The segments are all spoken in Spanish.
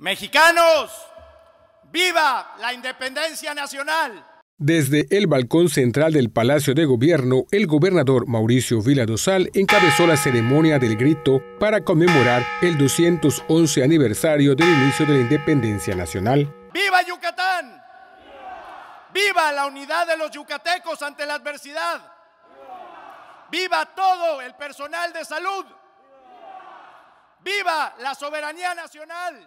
Mexicanos, viva la independencia nacional. Desde el balcón central del Palacio de Gobierno, el gobernador Mauricio Vila Dosal encabezó la ceremonia del grito para conmemorar el 211 aniversario del inicio de la independencia nacional. ¡Viva Yucatán! ¡Viva la unidad de los yucatecos ante la adversidad! ¡Viva todo el personal de salud! ¡Viva la soberanía nacional!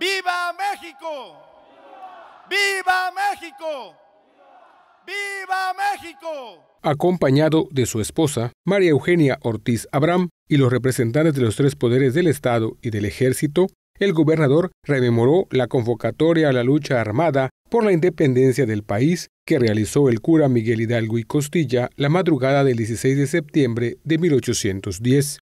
¡Viva México! ¡Viva México! ¡Viva México! Acompañado de su esposa, María Eugenia Ortiz Abram, y los representantes de los tres poderes del Estado y del Ejército, el gobernador rememoró la convocatoria a la lucha armada por la independencia del país que realizó el cura Miguel Hidalgo y Costilla la madrugada del 16 de septiembre de 1810.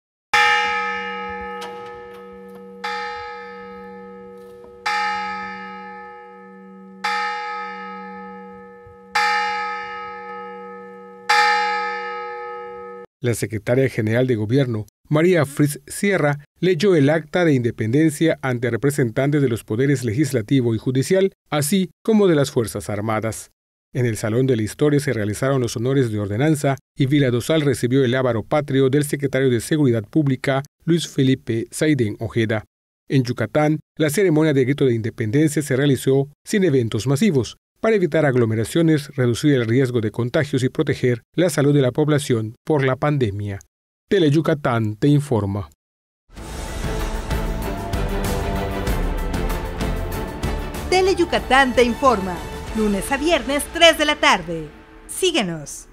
La secretaria general de Gobierno, María Fritz Sierra, leyó el acta de independencia ante representantes de los poderes legislativo y judicial, así como de las Fuerzas Armadas. En el Salón de la Historia se realizaron los honores de ordenanza y Vila recibió el ávaro patrio del secretario de Seguridad Pública, Luis Felipe Saidén Ojeda. En Yucatán, la ceremonia de grito de independencia se realizó sin eventos masivos, para evitar aglomeraciones, reducir el riesgo de contagios y proteger la salud de la población por la pandemia. Teleyucatán te informa. Teleyucatán te informa. Lunes a viernes 3 de la tarde. Síguenos.